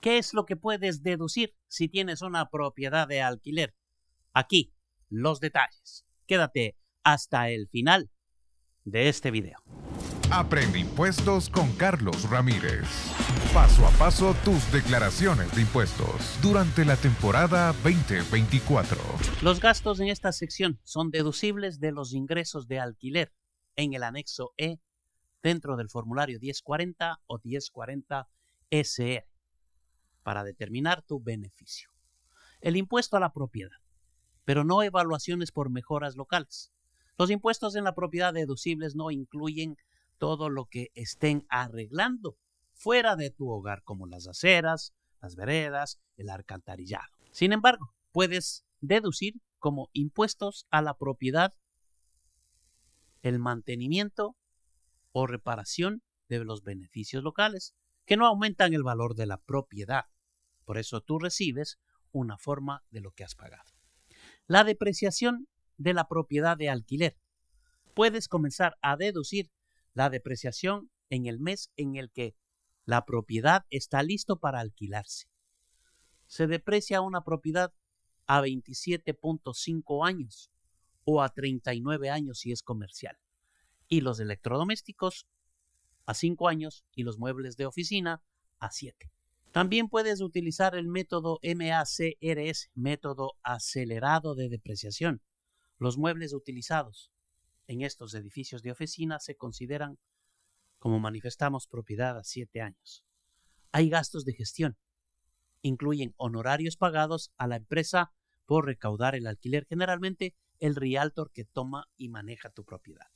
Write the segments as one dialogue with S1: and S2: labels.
S1: ¿Qué es lo que puedes deducir si tienes una propiedad de alquiler? Aquí, los detalles. Quédate hasta el final de este video. Aprende impuestos con Carlos Ramírez. Paso a paso tus declaraciones de impuestos durante la temporada 2024. Los gastos en esta sección son deducibles de los ingresos de alquiler en el anexo E dentro del formulario 1040 o 1040 SE para determinar tu beneficio. El impuesto a la propiedad, pero no evaluaciones por mejoras locales. Los impuestos en la propiedad deducibles no incluyen todo lo que estén arreglando fuera de tu hogar, como las aceras, las veredas, el alcantarillado. Sin embargo, puedes deducir como impuestos a la propiedad el mantenimiento o reparación de los beneficios locales, que no aumentan el valor de la propiedad. Por eso tú recibes una forma de lo que has pagado. La depreciación de la propiedad de alquiler. Puedes comenzar a deducir la depreciación en el mes en el que la propiedad está listo para alquilarse. Se deprecia una propiedad a 27.5 años o a 39 años si es comercial. Y los electrodomésticos a 5 años y los muebles de oficina a 7. También puedes utilizar el método MACRS, método acelerado de depreciación. Los muebles utilizados en estos edificios de oficina se consideran, como manifestamos, propiedad a siete años. Hay gastos de gestión. Incluyen honorarios pagados a la empresa por recaudar el alquiler, generalmente el realtor que toma y maneja tu propiedad.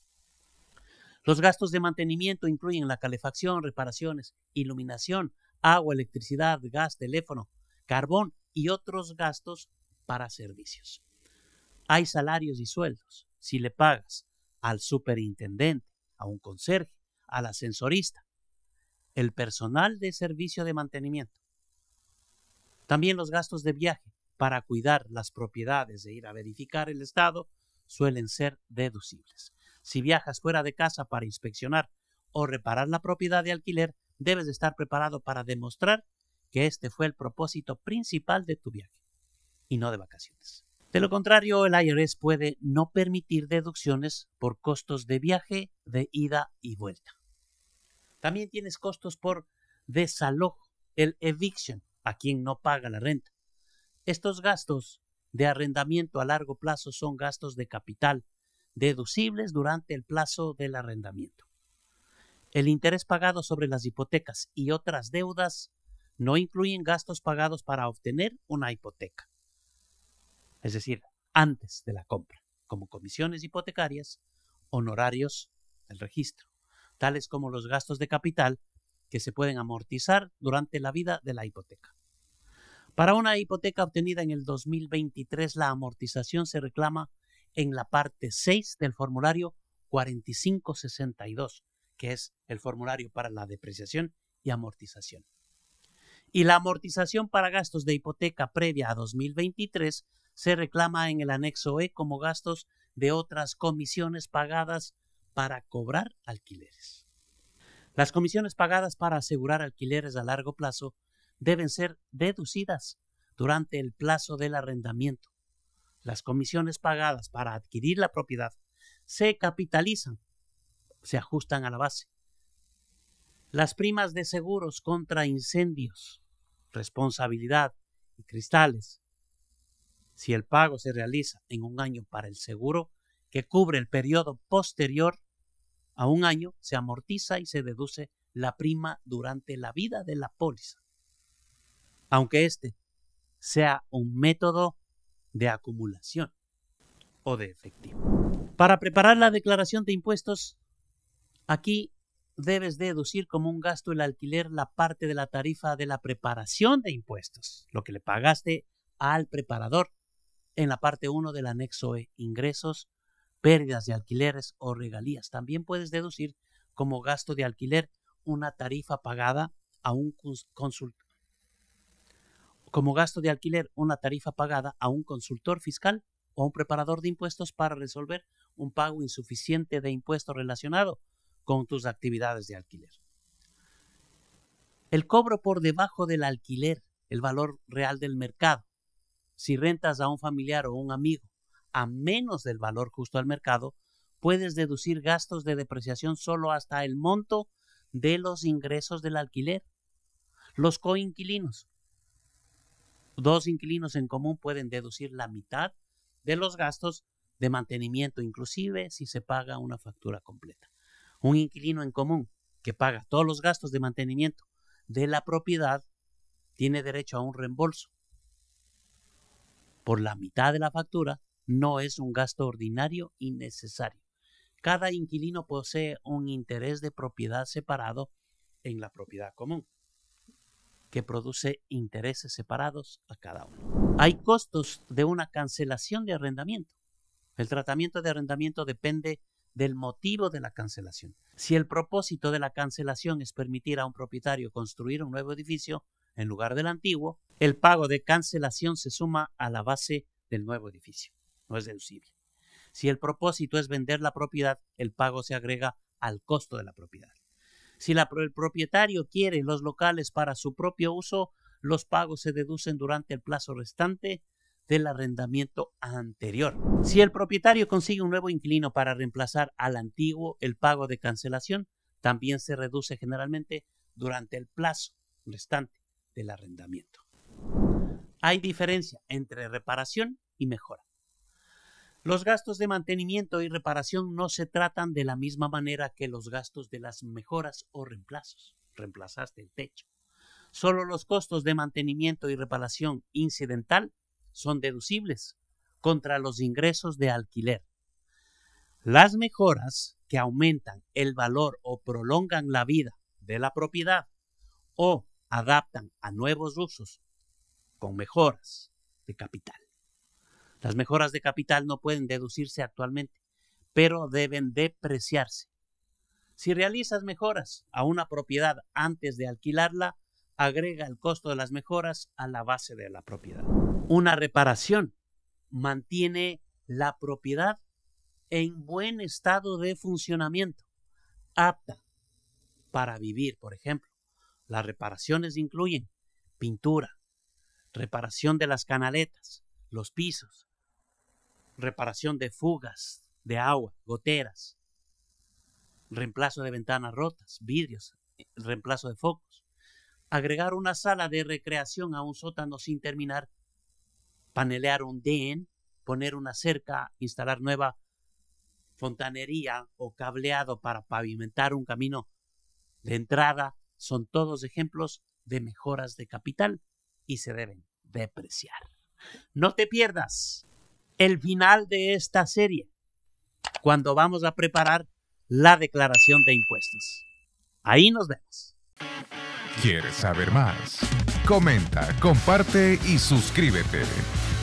S1: Los gastos de mantenimiento incluyen la calefacción, reparaciones, iluminación, agua, electricidad, gas, teléfono, carbón y otros gastos para servicios. Hay salarios y sueldos. Si le pagas al superintendente, a un conserje, al ascensorista, el personal de servicio de mantenimiento. También los gastos de viaje para cuidar las propiedades e ir a verificar el estado suelen ser deducibles. Si viajas fuera de casa para inspeccionar o reparar la propiedad de alquiler, debes estar preparado para demostrar que este fue el propósito principal de tu viaje y no de vacaciones. De lo contrario, el IRS puede no permitir deducciones por costos de viaje, de ida y vuelta. También tienes costos por desalojo, el eviction, a quien no paga la renta. Estos gastos de arrendamiento a largo plazo son gastos de capital, deducibles durante el plazo del arrendamiento. El interés pagado sobre las hipotecas y otras deudas no incluyen gastos pagados para obtener una hipoteca, es decir, antes de la compra, como comisiones hipotecarias, honorarios del registro, tales como los gastos de capital que se pueden amortizar durante la vida de la hipoteca. Para una hipoteca obtenida en el 2023, la amortización se reclama en la parte 6 del formulario 4562 que es el formulario para la depreciación y amortización. Y la amortización para gastos de hipoteca previa a 2023 se reclama en el anexo E como gastos de otras comisiones pagadas para cobrar alquileres. Las comisiones pagadas para asegurar alquileres a largo plazo deben ser deducidas durante el plazo del arrendamiento. Las comisiones pagadas para adquirir la propiedad se capitalizan se ajustan a la base. Las primas de seguros contra incendios, responsabilidad y cristales. Si el pago se realiza en un año para el seguro que cubre el periodo posterior a un año, se amortiza y se deduce la prima durante la vida de la póliza. Aunque este sea un método de acumulación o de efectivo. Para preparar la declaración de impuestos Aquí debes deducir como un gasto el alquiler la parte de la tarifa de la preparación de impuestos, lo que le pagaste al preparador en la parte 1 del anexo E, ingresos, pérdidas de alquileres o regalías. También puedes deducir como gasto de alquiler una tarifa pagada a un consultor como gasto de alquiler una tarifa pagada a un consultor fiscal o a un preparador de impuestos para resolver un pago insuficiente de impuesto relacionado con tus actividades de alquiler. El cobro por debajo del alquiler, el valor real del mercado. Si rentas a un familiar o un amigo a menos del valor justo al mercado, puedes deducir gastos de depreciación solo hasta el monto de los ingresos del alquiler. Los coinquilinos. Dos inquilinos en común pueden deducir la mitad de los gastos de mantenimiento, inclusive si se paga una factura completa un inquilino en común que paga todos los gastos de mantenimiento de la propiedad tiene derecho a un reembolso. Por la mitad de la factura no es un gasto ordinario y necesario. Cada inquilino posee un interés de propiedad separado en la propiedad común, que produce intereses separados a cada uno. Hay costos de una cancelación de arrendamiento. El tratamiento de arrendamiento depende del motivo de la cancelación. Si el propósito de la cancelación es permitir a un propietario construir un nuevo edificio en lugar del antiguo, el pago de cancelación se suma a la base del nuevo edificio. No es deducible. Si el propósito es vender la propiedad, el pago se agrega al costo de la propiedad. Si el propietario quiere los locales para su propio uso, los pagos se deducen durante el plazo restante del arrendamiento anterior. Si el propietario consigue un nuevo inquilino para reemplazar al antiguo, el pago de cancelación también se reduce generalmente durante el plazo restante del arrendamiento. Hay diferencia entre reparación y mejora. Los gastos de mantenimiento y reparación no se tratan de la misma manera que los gastos de las mejoras o reemplazos. Reemplazaste el techo. Solo los costos de mantenimiento y reparación incidental son deducibles contra los ingresos de alquiler. Las mejoras que aumentan el valor o prolongan la vida de la propiedad o adaptan a nuevos usos con mejoras de capital. Las mejoras de capital no pueden deducirse actualmente, pero deben depreciarse. Si realizas mejoras a una propiedad antes de alquilarla, agrega el costo de las mejoras a la base de la propiedad una reparación, mantiene la propiedad en buen estado de funcionamiento, apta para vivir, por ejemplo. Las reparaciones incluyen pintura, reparación de las canaletas, los pisos, reparación de fugas de agua, goteras, reemplazo de ventanas rotas, vidrios, reemplazo de focos, agregar una sala de recreación a un sótano sin terminar panelear un DEN, poner una cerca, instalar nueva fontanería o cableado para pavimentar un camino de entrada, son todos ejemplos de mejoras de capital y se deben depreciar. No te pierdas el final de esta serie cuando vamos a preparar la declaración de impuestos. Ahí nos vemos. ¿Quieres saber más? comenta, comparte y suscríbete.